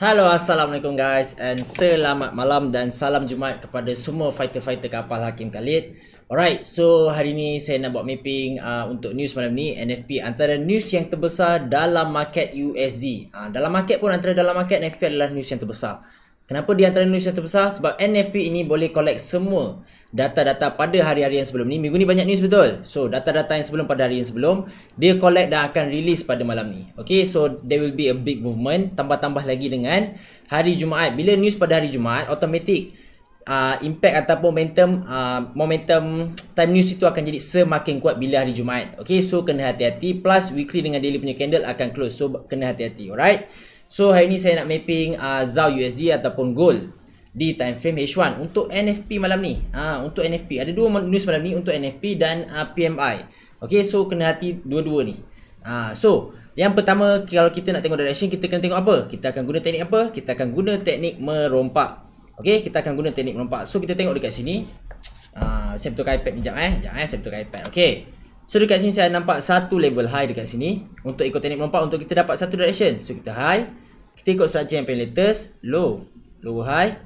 Halo Assalamualaikum guys and selamat malam dan salam Jumaat kepada semua fighter-fighter kapal Hakim Khalid Alright, so hari ni saya nak buat mapping uh, untuk news malam ni NFP antara news yang terbesar dalam market USD uh, ah, Dalam market pun antara dalam market NFP adalah news yang terbesar Kenapa di antara news yang terbesar? Sebab NFP ini boleh collect semua data-data pada hari-hari yang sebelum ni. Minggu ni banyak news betul. So, data-data yang sebelum pada hari yang sebelum, dia collect dan akan release pada malam ni. Okay, so there will be a big movement. Tambah-tambah lagi dengan hari Jumaat. Bila news pada hari Jumaat, automatic uh, impact ataupun momentum uh, momentum time news itu akan jadi semakin kuat bila hari Jumaat. Okay, so kena hati-hati. Plus, weekly dengan daily punya candle akan close. So, kena hati-hati. Alright? So hari ni saya nak mapping uh, ZAU USD ataupun gold di time frame H1 untuk NFP malam ni. Ha, untuk NFP ada dua news malam ni untuk NFP dan uh, PMI. Okay, so kena hati dua-dua ni. Ha, so yang pertama kalau kita nak tengok direction kita kena tengok apa? Kita akan guna teknik apa? Kita akan guna teknik merompak. Okay, kita akan guna teknik merompak. So kita tengok dekat sini. Uh, saya betulkan iPad ni jap eh. Jap eh, saya betulkan iPad. Okay. So dekat sini saya nampak satu level high dekat sini Untuk ikut teknik melompat untuk kita dapat satu direction So kita high Kita ikut structure yang paling latest Low Low high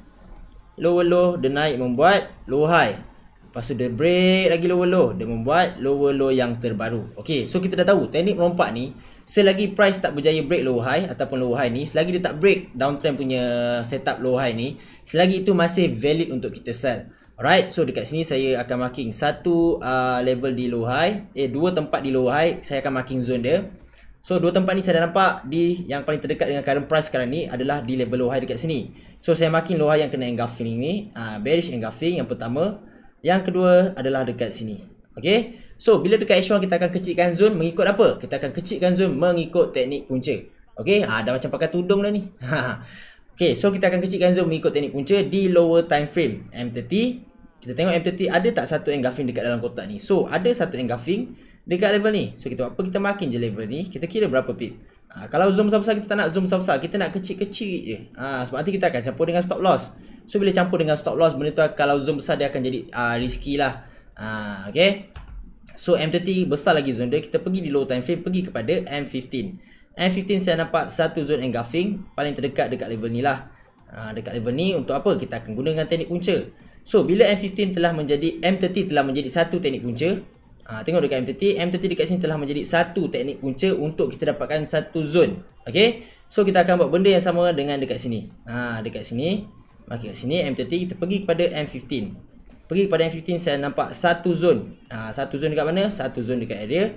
Lower low Dia naik membuat low high Lepas tu dia break lagi lower low Dia membuat lower low yang terbaru Okay so kita dah tahu teknik melompat ni Selagi price tak berjaya break low high Ataupun low high ni Selagi dia tak break downtrend punya setup low high ni Selagi itu masih valid untuk kita sell Alright, so dekat sini saya akan marking satu uh, level di low high Eh, dua tempat di low high, saya akan marking zone dia So, dua tempat ni saya dah nampak di yang paling terdekat dengan current price sekarang ni adalah di level low high dekat sini So, saya marking low high yang kena engulfing ni uh, Bearish engulfing yang pertama Yang kedua adalah dekat sini Okay, so bila dekat H1 kita akan kecilkan zone mengikut apa? Kita akan kecilkan zone mengikut teknik punca Okay, ha, dah macam pakai tudung dah ni ha, Okay, so kita akan kecilkan zoom mengikut teknik punca di lower time frame M30. Kita tengok M30 ada tak satu engulfing dekat dalam kotak ni. So, ada satu engulfing dekat level ni. So, kita apa? Kita makin je level ni. Kita kira berapa pip. Ha, kalau zoom besar-besar, kita tak nak zoom besar-besar. Kita nak kecil-kecil je. Ha, sebab nanti kita akan campur dengan stop loss. So, bila campur dengan stop loss, benda tu kalau zoom besar, dia akan jadi uh, risky lah. Ha, okay. So, M30 besar lagi zoom dia. Kita pergi di low time frame, pergi kepada M15. M15 saya nampak satu zone engulfing paling terdekat dekat level ni lah ha, dekat level ni untuk apa kita akan gunakan teknik punca so bila M15 telah menjadi M30 telah menjadi satu teknik punca ha, tengok dekat M30 M30 dekat sini telah menjadi satu teknik punca untuk kita dapatkan satu zone ok so kita akan buat benda yang sama dengan dekat sini ha, dekat sini Okay, kat sini M30 kita pergi kepada M15 Pergi kepada M15 saya nampak satu zone ha, Satu zone dekat mana? Satu zone dekat area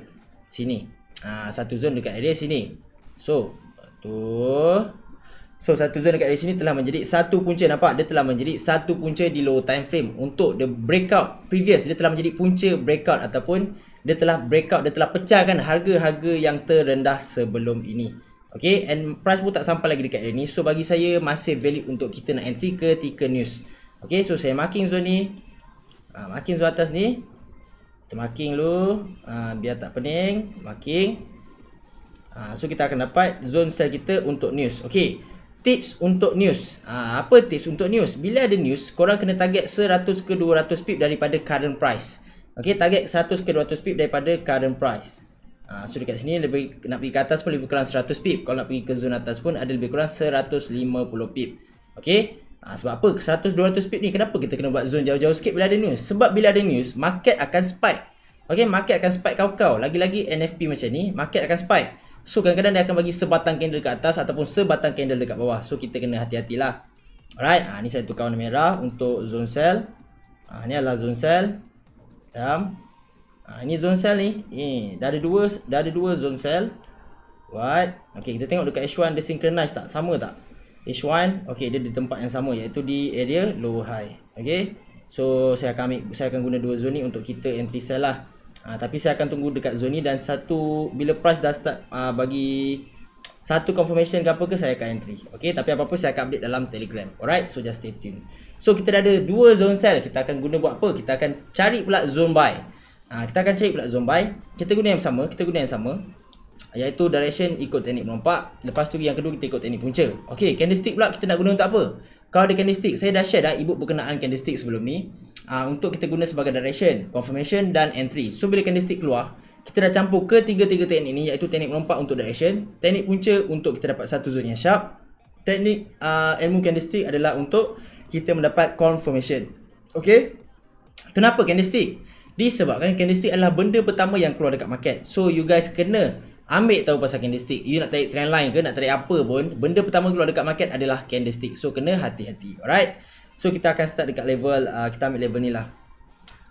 sini ha, Satu zone dekat area sini So tu So satu zone dekat sini telah menjadi satu punca nampak dia telah menjadi satu punca di low time frame untuk the breakout previous dia telah menjadi punca breakout ataupun dia telah breakout dia telah pecahkan harga-harga yang terendah sebelum ini. Okay and price pun tak sampai lagi dekat dia ni so bagi saya masih valid untuk kita nak entry ke ticker news. Okay so saya marking zone ni uh, marking zone atas ni kita marking dulu uh, biar tak pening marking Ha, so kita akan dapat zone sell kita untuk news. Okey. Tips untuk news. Ha, apa tips untuk news? Bila ada news, korang kena target 100 ke 200 pip daripada current price. Okey, target 100 ke 200 pip daripada current price. Ha, so dekat sini lebih nak pergi ke atas pun lebih kurang 100 pip. Kalau nak pergi ke zone atas pun ada lebih kurang 150 pip. Okey. Ha, sebab apa? 100 200 pip ni kenapa kita kena buat zone jauh-jauh sikit bila ada news? Sebab bila ada news, market akan spike. Okey, market akan spike kau-kau. Lagi-lagi NFP macam ni, market akan spike. So kadang-kadang dia akan bagi sebatang candle kat atas ataupun sebatang candle dekat bawah. So kita kena hati-hatilah. Alright, ha, ni saya tukar warna merah untuk zone sell. Ha, ah, ni adalah zone sell. Dan ha, ini ah, zone sell ni. Eh, dah ada dua, dah ada dua zone sell. Right. Okay, kita tengok dekat H1 dia synchronize tak? Sama tak? H1, okay, dia di tempat yang sama iaitu di area low high. Okay. So, saya akan ambil, saya akan guna dua zone ni untuk kita entry cell lah. Ha, tapi saya akan tunggu dekat zone ni dan satu bila price dah start uh, bagi satu confirmation ke apa ke saya akan entry. Okey, tapi apa-apa saya akan update dalam Telegram. Alright, so just stay tuned. So kita dah ada dua zone sell, kita akan guna buat apa? Kita akan cari pula zone buy. Ha, kita akan cari pula zone buy. Kita guna yang sama, kita guna yang sama. Iaitu direction ikut teknik melompat. Lepas tu yang kedua kita ikut teknik punca. Okey, candlestick pula kita nak guna untuk apa? Kalau ada candlestick, saya dah share dah ibu berkenaan candlestick sebelum ni uh, untuk kita guna sebagai direction, confirmation dan entry. So bila candlestick keluar, kita dah campur ketiga-tiga teknik ni iaitu teknik melompat untuk direction, teknik punca untuk kita dapat satu zone yang sharp, teknik uh, ilmu candlestick adalah untuk kita mendapat confirmation. Okay? Kenapa candlestick? Disebabkan candlestick adalah benda pertama yang keluar dekat market. So you guys kena ambil tahu pasal candlestick. You nak tarik trendline ke, nak tarik apa pun, benda pertama keluar dekat market adalah candlestick. So kena hati-hati. Alright? So kita akan start dekat level uh, Kita ambil level ni lah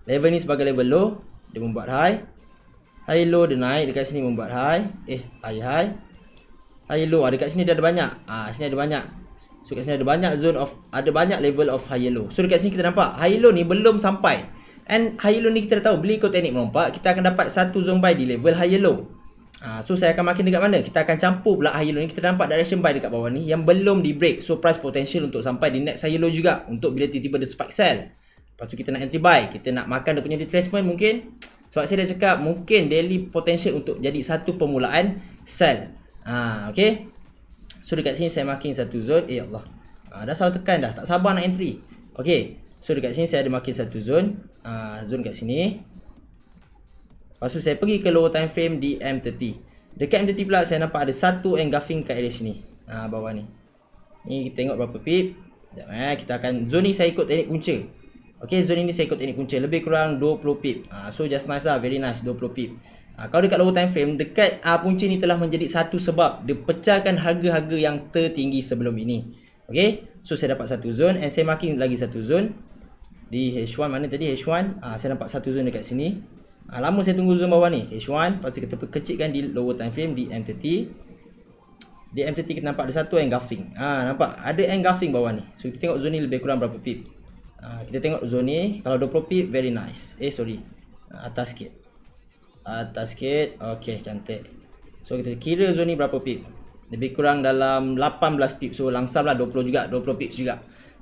Level ni sebagai level low Dia membuat high High low dia naik Dekat sini membuat high Eh high high High low ah, Dekat sini dia ada banyak Ah uh, Sini ada banyak So dekat sini ada banyak zone of Ada banyak level of high low So dekat sini kita nampak High low ni belum sampai And high low ni kita dah tahu Beli ikut teknik melompat Kita akan dapat satu zone buy di level high low Uh, so saya akan makin dekat mana Kita akan campur pula high low ni Kita nampak direction buy dekat bawah ni Yang belum di break So price potential untuk sampai di next high low juga Untuk bila tiba-tiba dia spike sell Lepas tu kita nak entry buy Kita nak makan dia punya retracement mungkin Sebab saya dah cakap Mungkin daily potential untuk jadi satu permulaan sell Haa ah, okay So dekat sini saya makin satu zone Eh Allah uh, Dah salah tekan dah Tak sabar nak entry Okay So dekat sini saya ada marking satu zone uh, Zone kat sini Lepas tu saya pergi ke lower time frame di M30 Dekat M30 pula saya nampak ada satu engulfing kat area sini ha, Bawah ni Ni kita tengok berapa pip Sekejap eh, kita akan zone ni saya ikut teknik punca Ok zone ni saya ikut teknik punca Lebih kurang 20 pip ha, So just nice lah very nice 20 pip ha, Kalau dekat lower time frame Dekat ha, punca ni telah menjadi satu sebab Dia pecahkan harga-harga yang tertinggi sebelum ini Ok So saya dapat satu zone And saya marking lagi satu zone Di H1 mana tadi H1 ha, Saya nampak satu zone dekat sini ha, lama saya tunggu zoom bawah ni H1 eh, lepas tu kita kecilkan di lower time frame di M30 di M30 kita nampak ada satu engulfing ha, nampak ada engulfing bawah ni so kita tengok zone ni lebih kurang berapa pip ha, kita tengok zone ni kalau 20 pip very nice eh sorry atas sikit atas sikit Okay cantik so kita kira zone ni berapa pip lebih kurang dalam 18 pip so langsam lah 20 juga 20 pip juga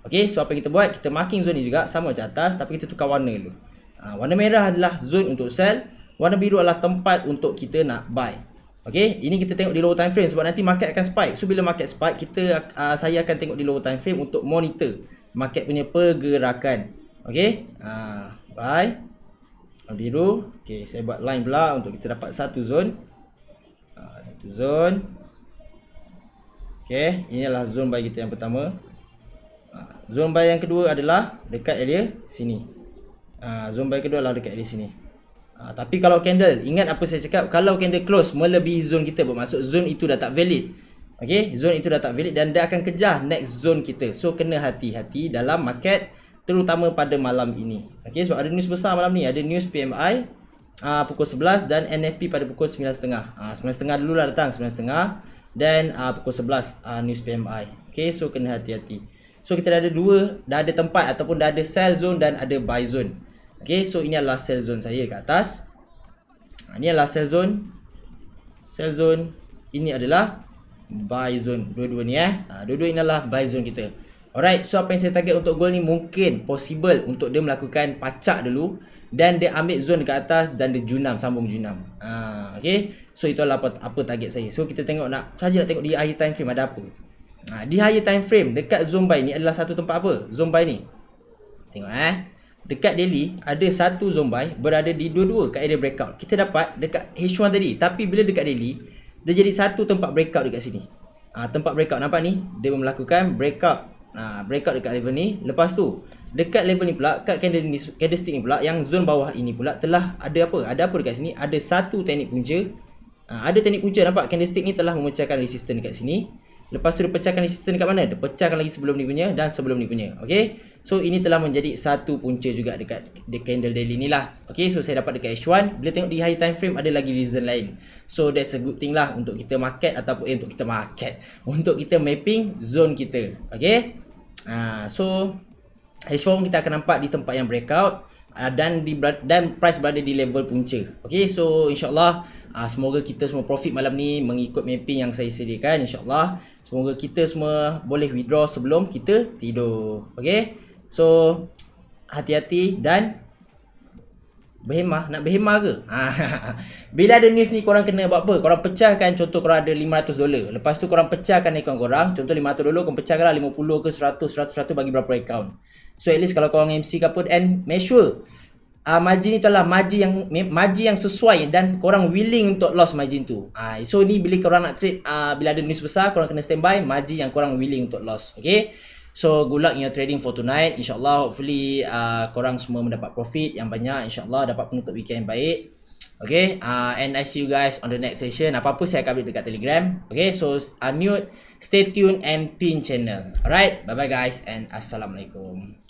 Okay. so apa yang kita buat kita marking zone ni juga sama macam atas tapi kita tukar warna dulu ha, Warna merah adalah zone untuk sell Warna biru adalah tempat untuk kita nak buy Okay, ini kita tengok di lower time frame Sebab nanti market akan spike So, bila market spike kita uh, Saya akan tengok di lower time frame Untuk monitor market punya pergerakan Okay, ha, buy Warna biru Okay, saya buat line pula Untuk kita dapat satu zone ha, Satu zone Okay, ini adalah zone buy kita yang pertama ha, Zone buy yang kedua adalah dekat area sini Ah, zone baik kedua lah dekat di sini ha, tapi kalau candle ingat apa saya cakap kalau candle close melebihi zone kita bermaksud zone itu dah tak valid okay? zone itu dah tak valid dan dia akan kejar next zone kita so kena hati-hati dalam market terutama pada malam ini okay? sebab ada news besar malam ni ada news PMI uh, ah, pukul 11 dan NFP pada pukul 9.30 uh, 9.30 lah datang 9.30 dan uh, pukul 11 uh, news PMI Okay, so kena hati-hati So kita dah ada dua, dah ada tempat ataupun dah ada sell zone dan ada buy zone. Okay, so ini adalah cell zone saya ke atas. Ha, ini adalah cell zone. Cell zone. Ini adalah buy zone. Dua-dua ni eh. Ha, dua-dua ini adalah buy zone kita. Alright, so apa yang saya target untuk goal ni mungkin possible untuk dia melakukan pacak dulu. Dan dia ambil zone dekat atas dan dia junam, sambung junam. Ha, okay, so itu adalah apa, apa target saya. So kita tengok nak, saja nak tengok di higher time frame ada apa. Ha, di higher time frame dekat zone buy ni adalah satu tempat apa? Zone buy ni. Tengok eh dekat daily ada satu zombie berada di dua-dua kat area breakout. Kita dapat dekat H1 tadi tapi bila dekat daily dia jadi satu tempat breakout dekat sini. Ah tempat breakout nampak ni dia melakukan breakout. Ah breakout dekat level ni. Lepas tu dekat level ni pula kat candlestick ni pula yang zone bawah ini pula telah ada apa? Ada apa dekat sini? Ada satu teknik punca. Ha, ada teknik punca nampak candlestick ni telah memecahkan resistance dekat sini. Lepas tu dia pecahkan resistance dekat mana? Dia pecahkan lagi sebelum ni punya dan sebelum ni punya. Okay. So ini telah menjadi satu punca juga dekat the candle daily ni lah. Okay. So saya dapat dekat H1. Bila tengok di high time frame ada lagi reason lain. So that's a good thing lah untuk kita market ataupun eh, untuk kita market. Untuk kita mapping zone kita. Okay. Uh, ah, so H1 kita akan nampak di tempat yang breakout uh, dan di dan price berada di level punca. Okey, so insyaallah uh, semoga kita semua profit malam ni mengikut mapping yang saya sediakan insyaallah. Semoga kita semua boleh withdraw sebelum kita tidur. Okey. So hati-hati dan Behemah? Nak behemah ke? Ah, bila ada news ni korang kena buat apa? Korang pecahkan contoh korang ada $500 Lepas tu korang pecahkan akaun korang Contoh $500 korang pecahkan lah $50 ke $100, $100, $100 bagi berapa account. So at least kalau korang MC ke apa And make sure uh, ah, Margin itu adalah margin yang margin yang sesuai Dan korang willing untuk loss margin tu uh, So ni bila korang nak trade uh, Bila ada news besar korang kena standby Margin yang korang willing untuk loss Okay So good luck in your trading for tonight InsyaAllah hopefully uh, korang semua mendapat profit yang banyak InsyaAllah dapat penutup weekend yang baik Okay uh, And I see you guys on the next session Apa-apa saya akan update dekat telegram Okay so unmute Stay tuned and pin channel Alright bye bye guys and Assalamualaikum